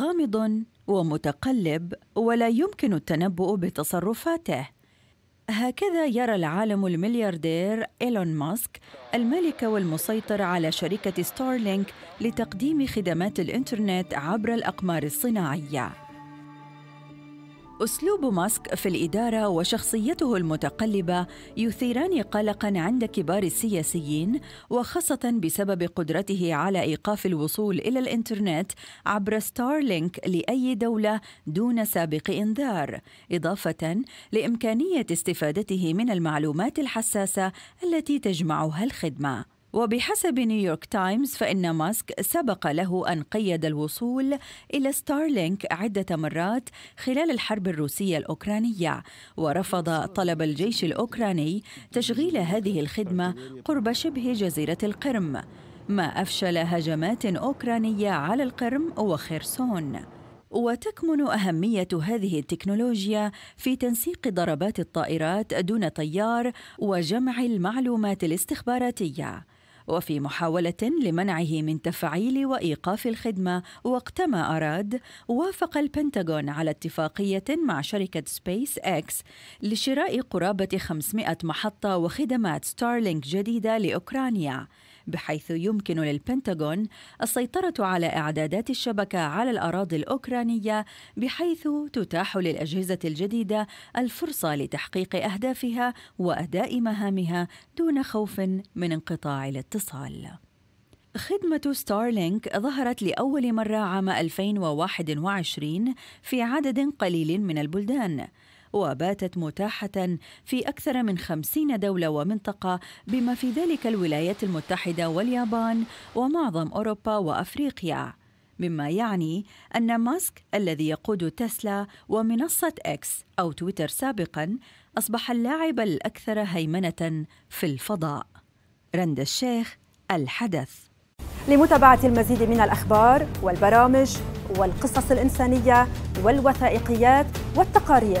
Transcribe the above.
غامض ومتقلب ولا يمكن التنبؤ بتصرفاته هكذا يرى العالم الملياردير إيلون ماسك الملك والمسيطر على شركة ستارلينك لتقديم خدمات الإنترنت عبر الأقمار الصناعية أسلوب ماسك في الإدارة وشخصيته المتقلبة يثيران قلقًا عند كبار السياسيين وخاصة بسبب قدرته على إيقاف الوصول إلى الإنترنت عبر ستارلينك لأي دولة دون سابق إنذار، إضافة لإمكانية استفادته من المعلومات الحساسة التي تجمعها الخدمة. وبحسب نيويورك تايمز فإن ماسك سبق له أن قيد الوصول إلى ستارلينك عدة مرات خلال الحرب الروسية الأوكرانية ورفض طلب الجيش الأوكراني تشغيل هذه الخدمة قرب شبه جزيرة القرم ما أفشل هجمات أوكرانية على القرم وخرسون وتكمن أهمية هذه التكنولوجيا في تنسيق ضربات الطائرات دون طيار وجمع المعلومات الاستخباراتية وفي محاولة لمنعه من تفعيل وإيقاف الخدمة وقتما أراد وافق البنتاغون على اتفاقية مع شركة سبيس إكس لشراء قرابة 500 محطة وخدمات ستارلينك جديدة لأوكرانيا بحيث يمكن للبنتاغون السيطرة على إعدادات الشبكة على الأراضي الأوكرانية بحيث تتاح للأجهزة الجديدة الفرصة لتحقيق أهدافها وأداء مهامها دون خوف من انقطاع الاتصال. خدمة ستارلينك ظهرت لأول مرة عام 2021 في عدد قليل من البلدان وباتت متاحة في أكثر من خمسين دولة ومنطقة بما في ذلك الولايات المتحدة واليابان ومعظم أوروبا وأفريقيا مما يعني أن ماسك الذي يقود تسلا ومنصة إكس أو تويتر سابقاً أصبح اللاعب الأكثر هيمنة في الفضاء رند الشيخ الحدث لمتابعة المزيد من الأخبار والبرامج والقصص الإنسانية والوثائقيات والتقارير